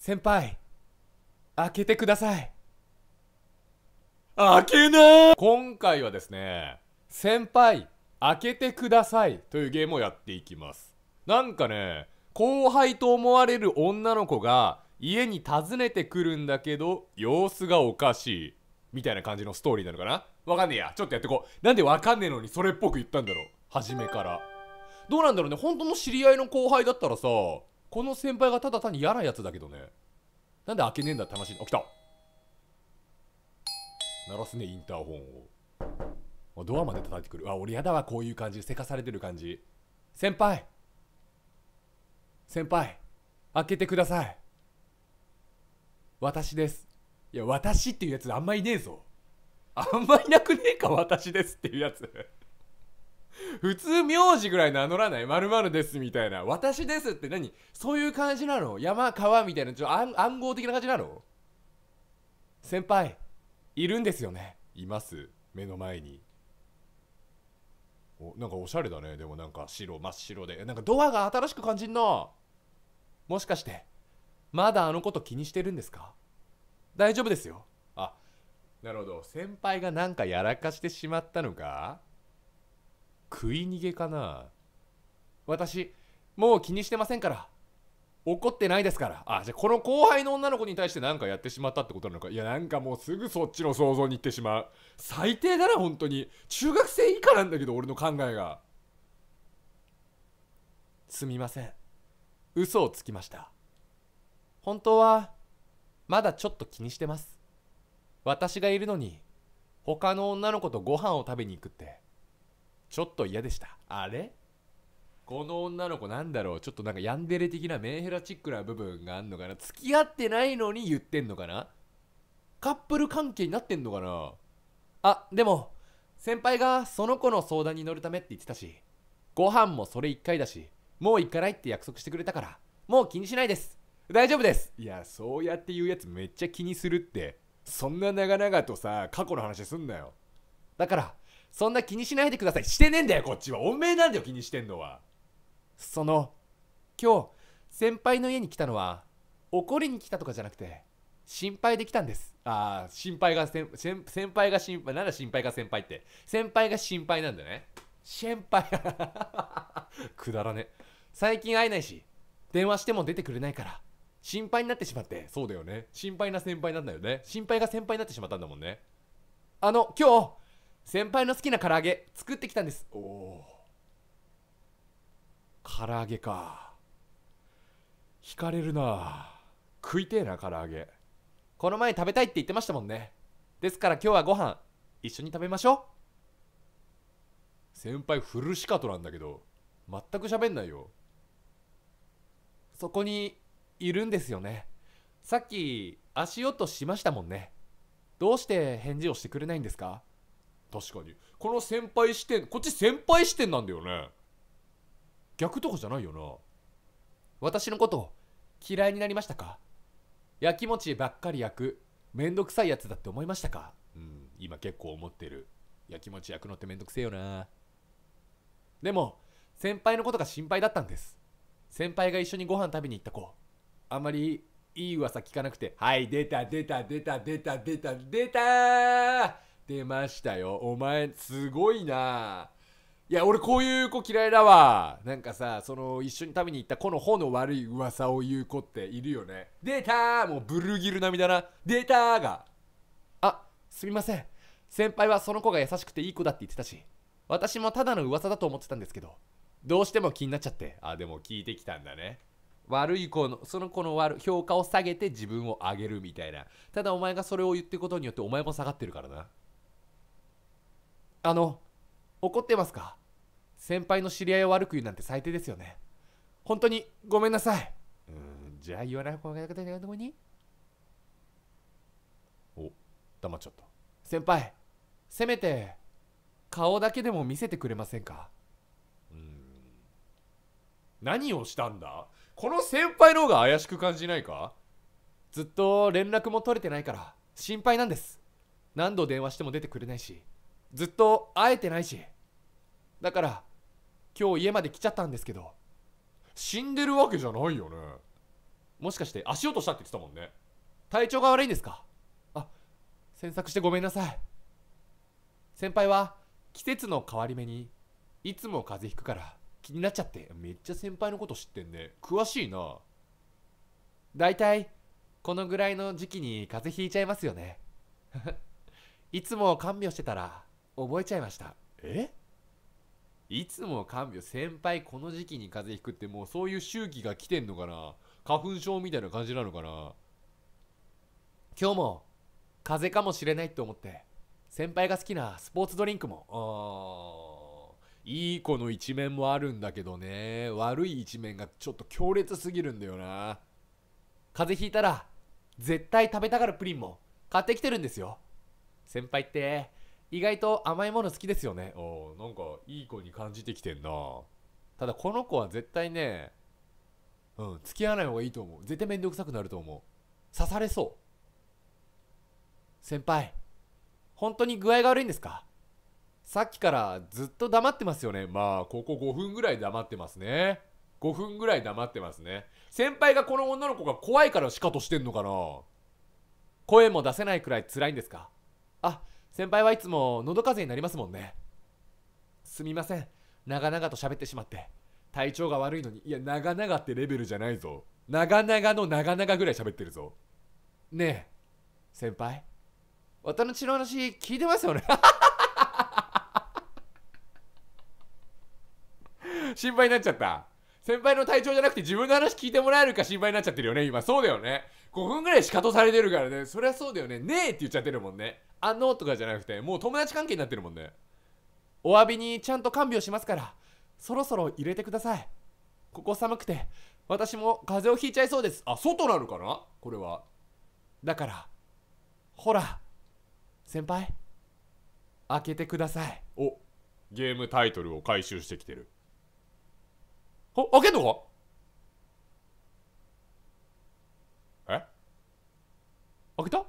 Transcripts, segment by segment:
先輩開けてください開けな今回はですね先輩開けてくださいというゲームをやっていきますなんかね後輩と思われる女の子が家に訪ねてくるんだけど様子がおかしいみたいな感じのストーリーなのかなわかんねえやちょっとやってこうなんでわかんねえのにそれっぽく言ったんだろう初めからどうなんだろうね本当の知り合いの後輩だったらさこの先輩がただ単に嫌なやつだけどねなんで開けねえんだって話にあ来た鳴らすねインターホンをドアまで叩いてくるあ俺やだわこういう感じせかされてる感じ先輩先輩開けてください私ですいや私っていうやつあんまいねえぞあんまいなくねえか私ですっていうやつ普通名字ぐらい名乗らないまるですみたいな私ですって何そういう感じなの山川みたいなちょ暗暗号的な感じなの先輩いるんですよねいます目の前におなんかおしゃれだねでもなんか白真っ白でなんかドアが新しく感じんなもしかしてまだあのこと気にしてるんですか大丈夫ですよあなるほど先輩がなんかやらかしてしまったのか食い逃げかな私もう気にしてませんから怒ってないですからあじゃあこの後輩の女の子に対して何かやってしまったってことなのかいやなんかもうすぐそっちの想像に行ってしまう最低だな本当に中学生以下なんだけど俺の考えがすみません嘘をつきました本当はまだちょっと気にしてます私がいるのに他の女の子とご飯を食べに行くってちょっと嫌でしたあれこの女の子なんだろうちょっとなんかヤンデレ的なメンヘラチックな部分があんのかな付き合ってないのに言ってんのかなカップル関係になってんのかなあでも先輩がその子の相談に乗るためって言ってたしご飯もそれ1回だしもう行かないって約束してくれたからもう気にしないです大丈夫ですいやそうやって言うやつめっちゃ気にするってそんな長々とさ過去の話すんなよだからそんな気にしないでくださいしてねえんだよこっちはおめえなんだよ気にしてんのはその今日先輩の家に来たのは怒りに来たとかじゃなくて心配できたんですああ心配が先輩が心配なんだ心配が先輩って先輩が心配なんだね先輩 くだらね最近会えないし電話しても出てくれないから心配になってしまってそうだよね心配な先輩なんだよね心配が先輩になってしまったんだもんねあの今日先輩の好きな唐揚げ作ってきたんですおお唐揚げか惹かれるな食いてえな唐揚げこの前食べたいって言ってましたもんねですから今日はご飯一緒に食べましょう先輩フルシカトなんだけど全く喋んないよそこにいるんですよねさっき足音しましたもんねどうして返事をしてくれないんですか確かにこの先輩視点こっち先輩視点なんだよね逆とかじゃないよな私のこと嫌いになりましたかやきもちばっかり焼くめんどくさいやつだって思いましたかうん今結構思ってるやきもち焼くのってめんどくせえよなでも先輩のことが心配だったんです先輩が一緒にご飯食べに行った子あんまりいい噂聞かなくてはい出た出た出た出た出た出た出ましたよお前すごいないや俺こういう子嫌いだわなんかさその一緒に食べに行った子の方の悪い噂を言う子っているよね出たもうブルーギル並みだな出たがあすみません先輩はその子が優しくていい子だって言ってたし私もただの噂だと思ってたんですけどどうしても気になっちゃってあでも聞いてきたんだね悪い子のその子の悪評価を下げて自分を上げるみたいなただお前がそれを言ってることによってお前も下がってるからなあの怒ってますか先輩の知り合いを悪く言うなんて最低ですよね本当にごめんなさいうんじゃあ言わない方がいかったとにお黙っちゃった先輩せめて顔だけでも見せてくれませんかうん何をしたんだこの先輩の方が怪しく感じないかずっと連絡も取れてないから心配なんです何度電話しても出てくれないしずっと会えてないしだから今日家まで来ちゃったんですけど死んでるわけじゃないよねもしかして足音したって言ってたもんね体調が悪いんですかあ詮索してごめんなさい先輩は季節の変わり目にいつも風邪ひくから気になっちゃってめっちゃ先輩のこと知ってんね詳しいな大体このぐらいの時期に風邪ひいちゃいますよね いつも看病してたら覚えちゃいましたえいつも看病先輩この時期に風邪ひくってもうそういう周期が来てんのかな花粉症みたいな感じなのかな今日も風邪かもしれないって思って先輩が好きなスポーツドリンクもいい子の一面もあるんだけどね悪い一面がちょっと強烈すぎるんだよな風邪ひいたら絶対食べたがるプリンも買ってきてるんですよ先輩って意外と甘いもの好きですよねおなんかいい子に感じてきてんなただこの子は絶対ねうん付き合わない方がいいと思う絶対面倒くさくなると思う刺されそう先輩本当に具合が悪いんですかさっきからずっと黙ってますよねまあここ5分ぐらい黙ってますね5分ぐらい黙ってますね先輩がこの女の子が怖いからしかとしてんのかな声も出せないくらい辛いんですかあ先輩はいつも喉風邪になりますもんねすみません長々と喋ってしまって体調が悪いのにいや長々ってレベルじゃないぞ長々の長々ぐらい喋ってるぞねえ先輩私の血の話聞いてますよね 心配になっちゃった先輩の体調じゃなくて自分の話聞いてもらえるか心配になっちゃってるよね今そうだよね5分ぐらいしかとされてるからねそりゃそうだよねねえって言っちゃってるもんねあのとかじゃなくてもう友達関係になってるもんねお詫びにちゃんと看病しますからそろそろ入れてくださいここ寒くて私も風邪をひいちゃいそうですあ外なのかなこれはだからほら先輩開けてくださいおゲームタイトルを回収してきてるあ開けんのか開けた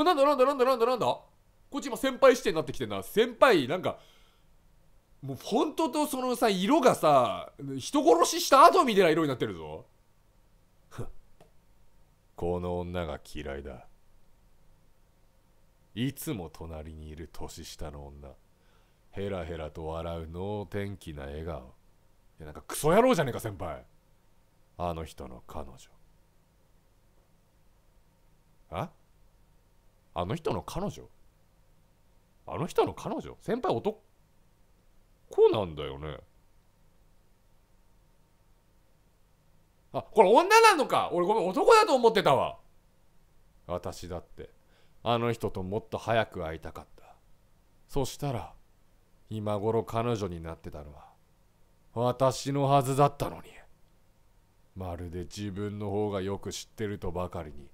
あなんだなんだなんだなんだなんだこっち今先輩視点になってきてんな先輩なんかもうフォントとそのさ色がさ人殺しした後みたいな色になってるぞ この女が嫌いだいつも隣にいる年下の女ヘラヘラと笑う能天気な笑顔いやなんかクソ野郎じゃねえか先輩あの人の彼女ああの人の彼女あの人の彼女先輩男なんだよね。あ、これ女なのか俺ごめん、男だと思ってたわ。私だって、あの人ともっと早く会いたかった。そしたら、今頃彼女になってたのは、私のはずだったのに。まるで自分の方がよく知ってるとばかりに、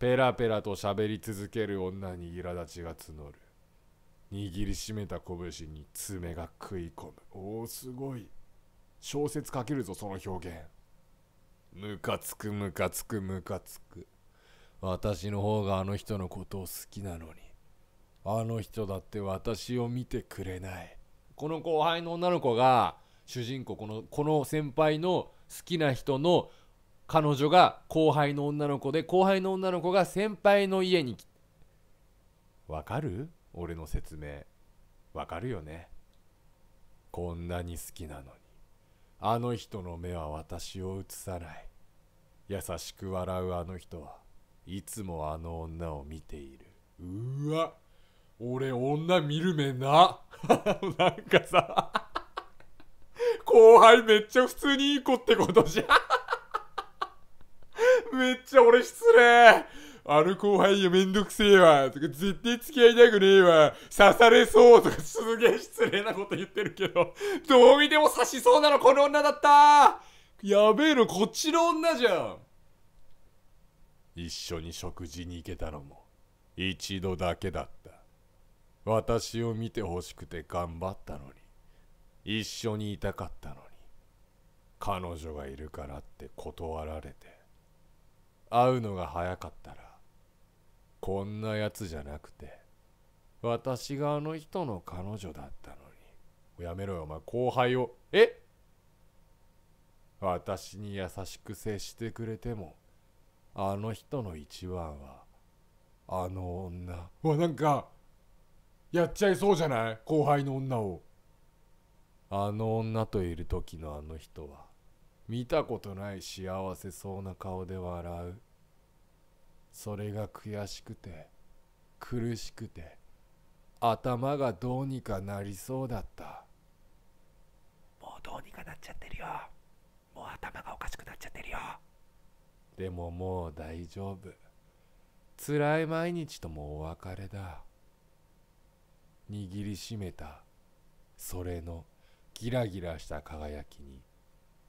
ペラペラと喋り続ける女に苛立ちが募る握りしめた拳に爪が食い込むおおすごい小説書けるぞその表現ムカつくムカつくムカつく私の方があの人のことを好きなのにあの人だって私を見てくれないこの後輩の女の子が主人公このこの先輩の好きな人の彼女が後輩の女の子で後輩の女の子が先輩の家に来わかる俺の説明わかるよねこんなに好きなのにあの人の目は私を映さない優しく笑うあの人はいつもあの女を見ているうわ俺女見る目な なんかさ後輩めっちゃ普通にいい子ってことじゃんめっちゃ俺失礼あの後輩よめんどくせえわとか絶対付き合いたくねえわ刺されそうとかすげえ失礼なこと言ってるけどどう見ても刺しそうなのこの女だったやべえのこっちの女じゃん一緒に食事に行けたのも一度だけだった私を見てほしくて頑張ったのに一緒にいたかったのに彼女がいるからって断られて会うのが早かったらこんなやつじゃなくて私があの人の彼女だったのにやめろよお前後輩をえ私に優しく接してくれてもあの人の一番はあの女うわなんかやっちゃいそうじゃない後輩の女をあの女といる時のあの人は見たことない幸せそうな顔で笑うそれが悔しくて苦しくて頭がどうにかなりそうだったもうどうにかなっちゃってるよもう頭がおかしくなっちゃってるよでももう大丈夫辛い毎日ともお別れだ握りしめたそれのギラギラした輝きに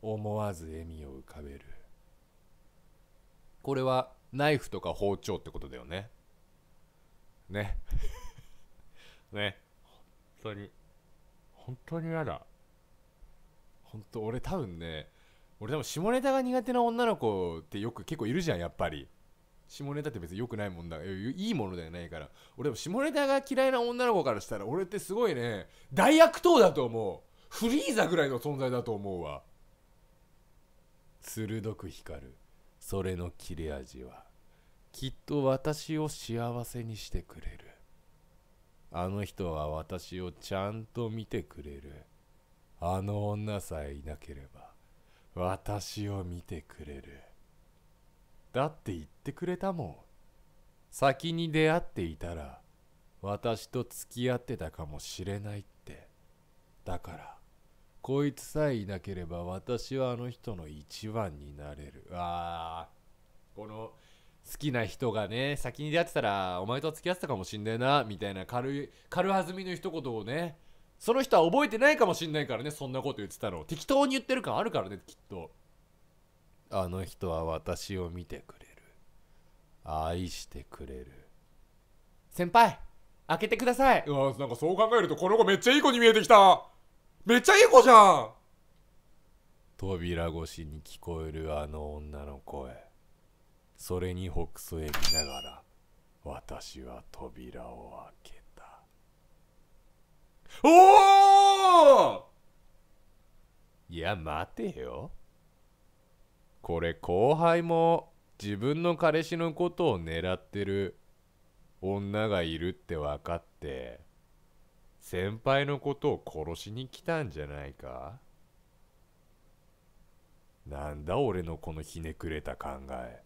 思わず笑みを浮かべるこれはナイフとか包丁ってことだよねね ね本当に本当に嫌だ本当俺多分ね俺でも下ネタが苦手な女の子ってよく結構いるじゃんやっぱり下ネタって別に良くないもんだいいものではないから俺でも下ネタが嫌いな女の子からしたら俺ってすごいね大悪党だと思うフリーザぐらいの存在だと思うわ鋭く光るそれの切れ味はきっと私を幸せにしてくれるあの人は私をちゃんと見てくれるあの女さえいなければ私を見てくれるだって言ってくれたもん先に出会っていたら私と付き合ってたかもしれないってだからこいつさえいなければ私はあの人の一番になれる。ああ、この好きな人がね、先に出会ってたらお前と付き合ってたかもしんないな、みたいな軽い、軽はずみの一言をね、その人は覚えてないかもしんないからね、そんなこと言ってたの。適当に言ってる感あるからね、きっと。あの人は私を見てくれる。愛してくれる。先輩開けてください。うわ、なんかそう考えるとこの子めっちゃいい子に見えてきためっちゃいい子じゃん扉越しに聞こえるあの女の声それにほくそえきながら私は扉を開けたおおいや待てよこれ後輩も自分の彼氏のことを狙ってる女がいるって分かって先輩のことを殺しに来たんじゃないかなんだ俺のこのひねくれた考え。